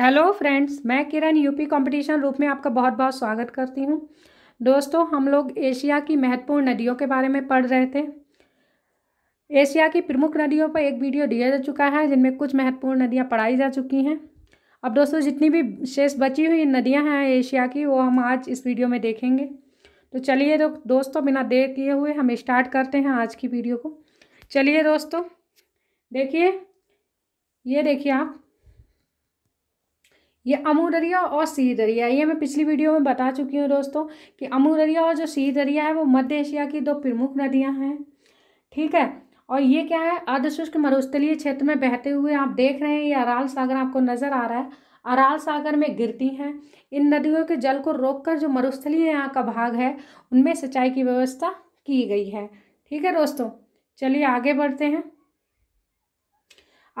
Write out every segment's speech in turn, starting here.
hello friends मैं किरण UP competition रूप में आपका बहुत बहुत स्वागत करती हूँ दोस्तों हम लोग एशिया की महत्वपूर्ण नदियों के बारे में पढ़ रहे थे एशिया की प्रमुख नदियों पर एक वीडियो दिया जा चुका है जिनमें कुछ महत्वपूर्ण नदियाँ पढ़ाई जा चुकी हैं अब दोस्तों जितनी भी शेष बची हुई नदियाँ हैं एशिया की वो हम आज इस वीडियो में देखेंगे तो चलिए दोस्तों बिना देर किए हुए हम स्टार्ट करते हैं आज की वीडियो को चलिए दोस्तों देखिए ये देखिए आप ये अमूदरिया और सी दरिया ये मैं पिछली वीडियो में बता चुकी हूँ दोस्तों कि अमूदरिया और जो सी दरिया है वो मध्य एशिया की दो प्रमुख नदियाँ हैं ठीक है और ये क्या है अर्धशुष्क मरुस्थलीय क्षेत्र में बहते हुए आप देख रहे हैं ये अराल सागर आपको नज़र आ रहा है अराल सागर में गिरती हैं इन नदियों के जल को रोककर जो मरुस्थलीय यहाँ का भाग है उनमें सिंचाई की व्यवस्था की गई है ठीक है दोस्तों चलिए आगे बढ़ते हैं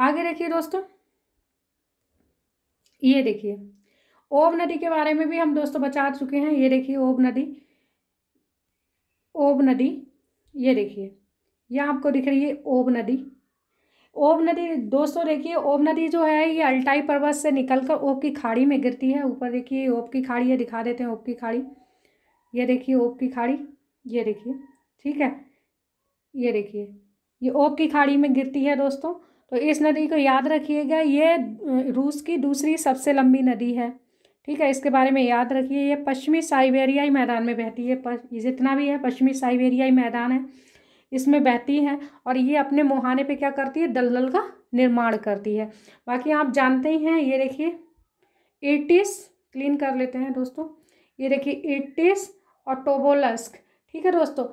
आगे देखिए दोस्तों ये देखिए ओब नदी के बारे में भी हम दोस्तों बचा चुके हैं ये देखिए ओब नदी ओब नदी ये देखिए यह आपको दिख रही है ओब नदी ओब नदी दोस्तों देखिए ओब नदी जो है ये अल्टाई पर्वत से निकलकर ओब की खाड़ी में गिरती है ऊपर देखिए ओब की खाड़ी है दिखा देते हैं ओब की खाड़ी ये देखिए ओब की खाड़ी ये देखिए ठीक है ये देखिए ये ओब की खाड़ी में गिरती है दोस्तों तो इस नदी को याद रखिएगा ये रूस की दूसरी सबसे लंबी नदी है ठीक है इसके बारे में याद रखिए ये पश्चिमी साइबेरियाई मैदान में बहती है जितना भी है पश्चिमी साइबेरियाई मैदान है इसमें बहती है और ये अपने मुहाने पे क्या करती है दलदल का निर्माण करती है बाकी आप जानते ही हैं ये देखिए एटिस क्लीन कर लेते हैं दोस्तों ये देखिए एटिस और टोबोलस्क ठीक है दोस्तों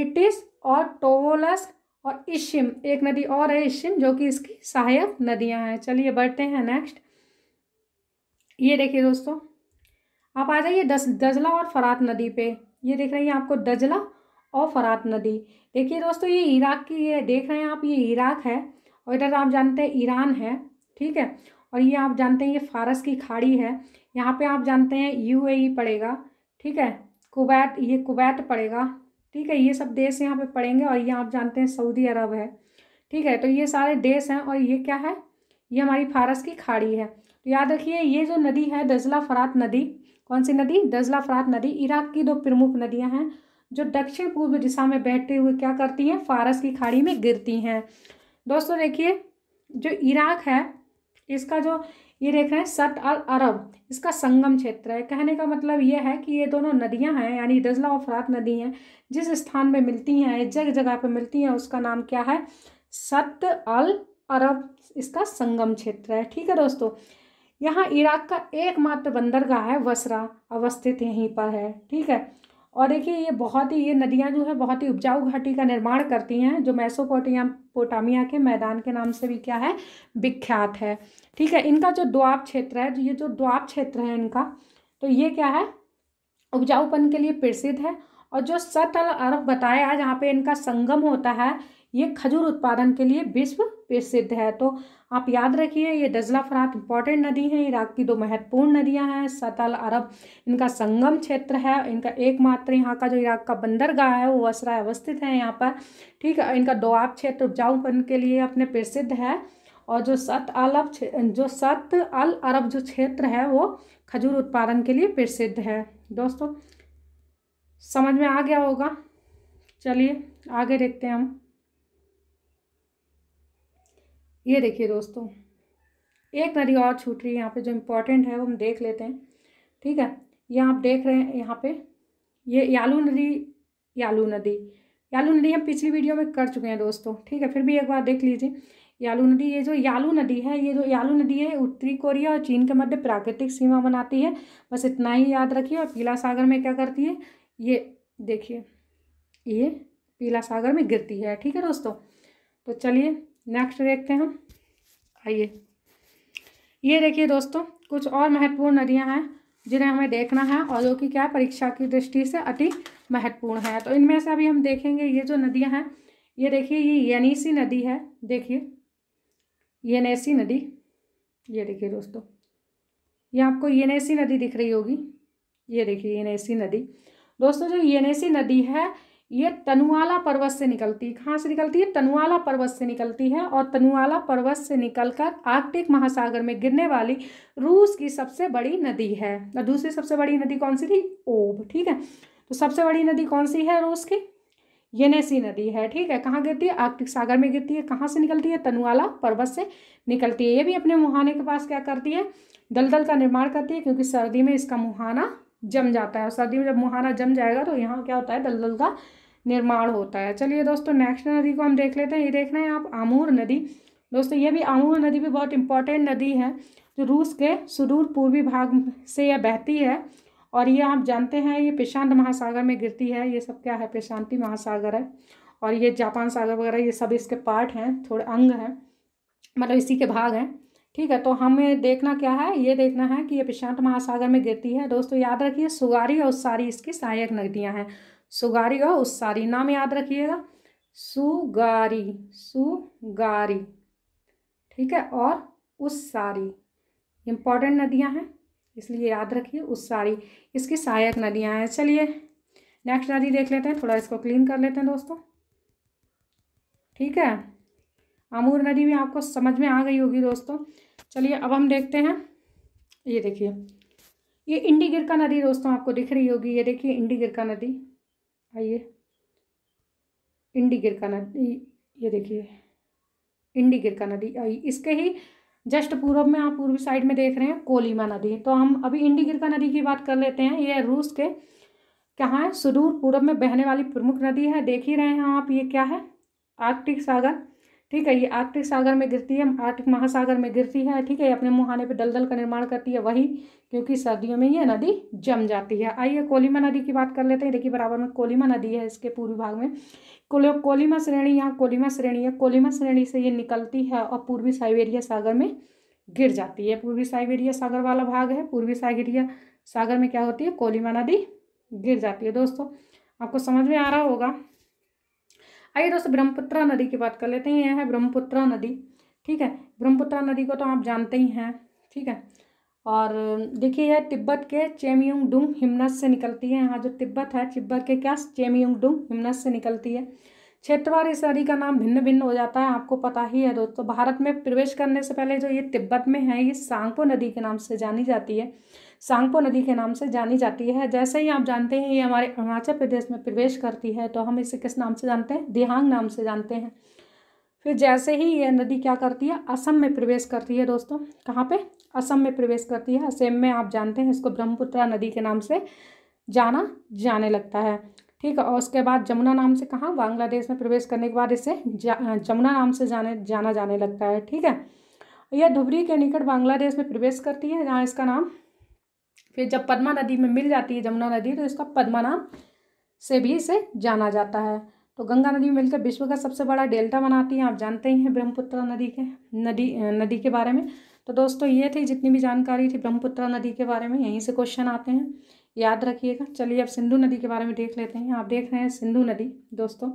एटिस और टोबोलस्क और इशिम एक नदी और है इशिम जो कि इसकी सहायक नदियां हैं चलिए बढ़ते हैं नेक्स्ट ये देखिए दोस्तों आप आ जाइए दस दजला और फरात नदी पे ये देख रही हैं आपको दजला और फरात नदी देखिए दोस्तों ये इराक की ये देख रहे हैं आप ये इराक है और इधर आप जानते हैं ईरान है ठीक है और ये आप जानते हैं ये फारस की खाड़ी है यहाँ पे आप जानते हैं यूएई पड़ेगा ठीक है कुवैत ये कुवैत पड़ेगा ठीक है ये सब देश यहाँ पे पड़ेंगे और ये आप जानते हैं सऊदी अरब है ठीक है तो ये सारे देश हैं और ये क्या है ये हमारी फारस की खाड़ी है तो याद रखिए ये जो नदी है दजला फरात नदी कौन सी नदी दजला फरात नदी इराक की दो प्रमुख नदियाँ हैं जो दक्षिण पूर्व दिशा में बैठते हुए क्या करती हैं फारस की खाड़ी में गिरती हैं दोस्तों देखिए जो इराक है इसका जो ये देख रहे हैं सट और अरब इसका संगम क्षेत्र है कहने का मतलब यह है कि ये दोनों नदियां हैं यानी डजला और फरात नदी हैं जिस स्थान में मिलती हैं जग जगह पर मिलती हैं उसका नाम क्या है सत अल अरब इसका संगम क्षेत्र है ठीक है दोस्तों यहाँ इराक का एकमात्र बंदरगाह है वसरा अवस्थित यहीं पर है ठीक है और देखिए ये बहुत ही ये नदियाँ जो है बहुत ही उपजाऊ घाटी का निर्माण करती हैं जो मैसोपोटिया पोटामिया के मैदान के नाम से भी क्या है विख्यात है ठीक है इनका जो द्वाब क्षेत्र है ये जो द्वाब क्षेत्र है इनका तो ये क्या है उपजाऊपन के लिए प्रसिद्ध है और जो सत अरब बताया है जहाँ पे इनका संगम होता है ये खजूर उत्पादन के लिए विश्व प्रसिद्ध है तो आप याद रखिए ये डजला फरात इंपॉर्टेंट नदी है इराक की दो महत्वपूर्ण नदियां हैं सतल अरब इनका संगम क्षेत्र है इनका एकमात्र यहाँ का जो इराक का बंदरगाह है वो वसरा अवस्थित है यहाँ पर ठीक है इनका दोआब क्षेत्र उपजाऊपन के लिए अपने प्रसिद्ध है और जो सत अलब जो सत अल अरब जो क्षेत्र है वो खजूर उत्पादन के लिए प्रसिद्ध है दोस्तों समझ में आ गया होगा चलिए आगे देखते हैं हम ये देखिए दोस्तों एक नदी और छूट रही है यहाँ पे जो इम्पोर्टेंट है वो हम देख लेते हैं ठीक है यहाँ आप देख रहे हैं यहाँ पे ये यालू नदी यालू नदी यालू नदी हम पिछली वीडियो में कर चुके हैं दोस्तों ठीक है फिर भी एक बार देख लीजिए यालू नदी ये जो यालू नदी है ये जो यालू नदी है उत्तरी कोरिया और चीन के मध्य प्राकृतिक सीमा बनाती है बस इतना ही याद रखिए और पीला सागर में क्या करती है ये देखिए ये पीला सागर में गिरती है ठीक है दोस्तों तो चलिए नेक्स्ट देखते हैं हम आइए ये देखिए दोस्तों कुछ और महत्वपूर्ण नदियां हैं जिन्हें हमें देखना है और जो कि क्या परीक्षा की दृष्टि से अति महत्वपूर्ण है तो इनमें से अभी हम देखेंगे ये जो नदियां हैं ये देखिए ये यनीसी नदी है देखिए यनेसी नदी ये देखिए दोस्तों ये आपको यनेसी नदी दिख रही होगी ये देखिए यनेसी नदी दोस्तों जो यनेसी नदी है ये तनुआला पर्वत से निकलती है कहाँ से निकलती है तनुआला पर्वत से निकलती है और तनुआला पर्वत से निकलकर आर्कटिक महासागर में गिरने वाली रूस की सबसे बड़ी नदी है और दूसरी सबसे बड़ी नदी कौन सी थी ओब ठीक है तो सबसे बड़ी नदी कौन सी है रूस की येनेसी नदी है ठीक है कहाँ गिरती है आर्कटिक सागर में गिरती है कहाँ से निकलती है तनुआला पर्वत से निकलती है ये भी अपने मुहाने के पास क्या करती है दलदल का निर्माण करती है क्योंकि सर्दी में इसका मुहाना जम जाता है और सर्दी में जब मुहाना जम जाएगा तो यहाँ क्या होता है दलदल का निर्माण होता है चलिए दोस्तों नेक्स्ट नदी को हम देख लेते हैं ये देख रहे हैं आप आमूर नदी दोस्तों ये भी आमूर नदी भी बहुत इंपॉर्टेंट नदी है जो रूस के सुदूर पूर्वी भाग से यह बहती है और ये आप जानते हैं ये प्रशांत महासागर में गिरती है ये सब क्या है प्रशांति महासागर है और ये जापान सागर वगैरह ये सब इसके पार्ट हैं थोड़े अंग हैं मतलब इसी के भाग हैं ठीक है तो हमें देखना क्या है ये देखना है कि ये प्रशांत महासागर में गिरती है दोस्तों याद रखिए सुगारी और सारी इसकी सहायक नदियाँ हैं सुगारी हो उस सारी नाम याद रखिएगा सुगारी सुगारी ठीक है और उस सारी इम्पॉर्टेंट नदियां हैं इसलिए याद रखिए उस सारी इसकी सहायक नदियां हैं चलिए नेक्स्ट नदी देख लेते हैं थोड़ा इसको क्लीन कर लेते हैं दोस्तों ठीक है अमूर नदी भी आपको समझ में आ गई होगी दोस्तों चलिए अब हम देखते हैं ये देखिए ये इंडी का नदी दोस्तों आपको दिख रही होगी ये देखिए इंडी का नदी आइए इंडिकेट का नदी ये देखिए इंडिकेट का नदी आई इसके ही जस्ट पूर्व में आप पूर्वी साइड में देख रहे हैं कोलीमा नदी तो हम अभी का नदी की बात कर लेते हैं ये रूस के कहाँ है सुदूर पूर्व में बहने वाली प्रमुख नदी है देख ही रहे हैं आप ये क्या है आर्कटिक सागर ठीक है ये आर्कटिक सागर में गिरती है आर्कटिक महासागर में गिरती है ठीक है अपने मुहाने पे दलदल का निर्माण करती है वही क्योंकि सर्दियों में ये नदी जम जाती है आइए कोलिमा नदी की बात कर लेते हैं देखिए बराबर में कोलिमा नदी है इसके पूर्वी भाग में कोलो कोलिमा श्रेणी यहाँ कोलिमा श्रेणी है कोलिमा श्रेणी से ये निकलती है और पूर्वी साइबेरिया सागर में गिर जाती है पूर्वी साइबेरिया सागर वाला भाग है पूर्वी साइबेरिया सागर में क्या होती है कोलिमा नदी गिर जाती है दोस्तों आपको समझ में आ रहा होगा आइए दोस्तों ब्रह्मपुत्रा नदी की बात कर लेते हैं यह है ब्रह्मपुत्रा नदी ठीक है ब्रह्मपुत्रा नदी को तो आप जानते ही हैं ठीक है और देखिए यह तिब्बत के चेमयुंग डुंग हिमनस से निकलती है यहाँ जो तिब्बत है तिब्बत के क्या चेमयुंग डुंग हिमनस से निकलती है क्षेत्रवार इस नदी का नाम भिन्न भिन्न हो जाता है आपको पता ही है दोस्तों भारत में प्रवेश करने से पहले जो ये तिब्बत में है ये सांगपो नदी के नाम से जानी जाती है सांगपो नदी के नाम से जानी जाती है जैसे ही आप जानते हैं ये हमारे अरुणाचल प्रदेश में प्रवेश करती है तो हम इसे किस नाम से जानते हैं देहांग नाम से जानते हैं फिर जैसे ही यह नदी क्या करती है असम में प्रवेश करती है दोस्तों कहाँ पे असम में प्रवेश करती है असम में आप जानते हैं इसको ब्रह्मपुत्रा नदी के नाम से जाना जाने लगता है ठीक है और उसके बाद जमुना नाम से कहाँ बांग्लादेश में प्रवेश करने के बाद इसे जमुना नाम से जाने जाना जाने लगता है ठीक है यह धुबरी के निकट बांग्लादेश में प्रवेश करती है जहाँ इसका नाम फिर जब पद्मा नदी में मिल जाती है जमुना नदी तो इसका पद्मा नाम से भी इसे जाना जाता है तो गंगा नदी में मिलकर विश्व का सबसे बड़ा डेल्टा बनाती है आप जानते ही हैं ब्रह्मपुत्र नदी के नदी नदी के बारे में तो दोस्तों ये थी जितनी भी जानकारी थी ब्रह्मपुत्र नदी के बारे में यहीं से क्वेश्चन आते हैं याद रखिएगा चलिए अब सिंधु नदी के बारे में देख लेते हैं आप देख रहे हैं सिंधु नदी दोस्तों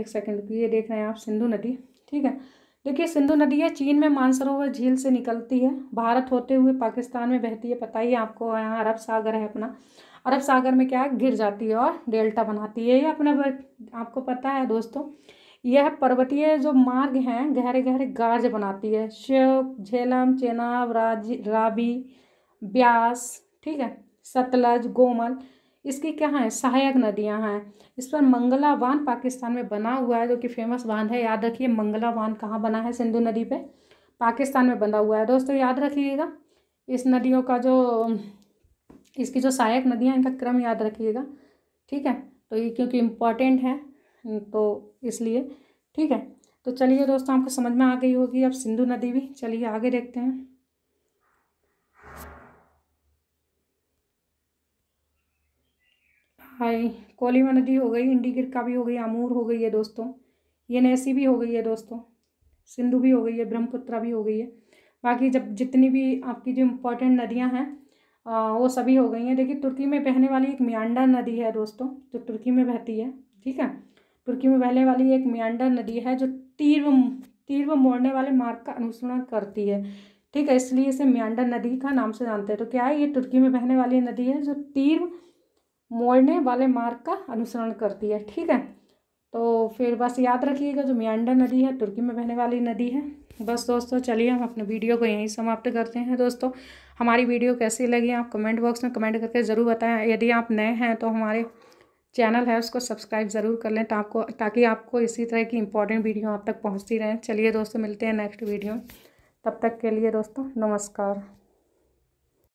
एक सेकंड ये देख रहे हैं आप सिंधु नदी ठीक है देखिए सिंधु नदी है चीन में मानसरोवर झील से निकलती है भारत होते हुए पाकिस्तान में बहती है पता ही आपको यहाँ अरब सागर है अपना अरब सागर में क्या है गिर जाती है और डेल्टा बनाती है ये अपना आपको पता है दोस्तों यह पर्वतीय जो मार्ग हैं गहरे गहरे गार्ज बनाती है श्योक झेलम चेनाब राज राबी ब्यास ठीक है सतलज गोमल इसकी क्या है सहायक नदियां हैं इस पर मंगला बांध पाकिस्तान में बना हुआ है जो कि फेमस बांध है याद रखिए मंगला बांध कहाँ बना है सिंधु नदी पे पाकिस्तान में बना हुआ है दोस्तों याद रखिएगा इस नदियों का जो इसकी जो सहायक नदियाँ इनका क्रम याद रखिएगा ठीक है तो ये क्योंकि इम्पॉर्टेंट है तो इसलिए ठीक है तो चलिए दोस्तों आपको समझ में आ गई होगी अब सिंधु नदी भी चलिए आगे देखते हैं हाई कोलिमा नदी हो गई इंडीगिर का भी हो गई आमूर हो गई है दोस्तों ये नेसी भी हो गई है दोस्तों सिंधु भी हो गई है ब्रह्मपुत्रा भी हो गई है बाकी जब जितनी भी आपकी जो इम्पोर्टेंट नदियाँ हैं वो सभी हो गई हैं देखिए तुर्की में बहने वाली एक मियांडा नदी है दोस्तों जो तुर्की में बहती है ठीक है तुर्की में बहने वाली एक मियांडा नदी है जो तीर्व तीर्व मोड़ने वाले मार्ग का अनुसरण करती है ठीक है इसलिए इसे मियांडा नदी का नाम से जानते हैं तो क्या है ये तुर्की में बहने वाली नदी है जो तीर्व मोड़ने वाले मार्ग का अनुसरण करती है ठीक है तो फिर बस याद रखिएगा जो मियांडा नदी है तुर्की में बहने वाली नदी है बस दोस्तों चलिए हम अपने वीडियो को यहीं समाप्त करते हैं दोस्तों हमारी वीडियो कैसी लगी आप कमेंट बॉक्स में कमेंट करके ज़रूर बताएं यदि आप नए हैं तो हमारे चैनल है उसको सब्सक्राइब ज़रूर कर लें आपको ताकि आपको इसी तरह की इंपॉर्टेंट वीडियो आप तक पहुँचती रहें चलिए दोस्तों मिलते हैं नेक्स्ट वीडियो तब तक के लिए दोस्तों नमस्कार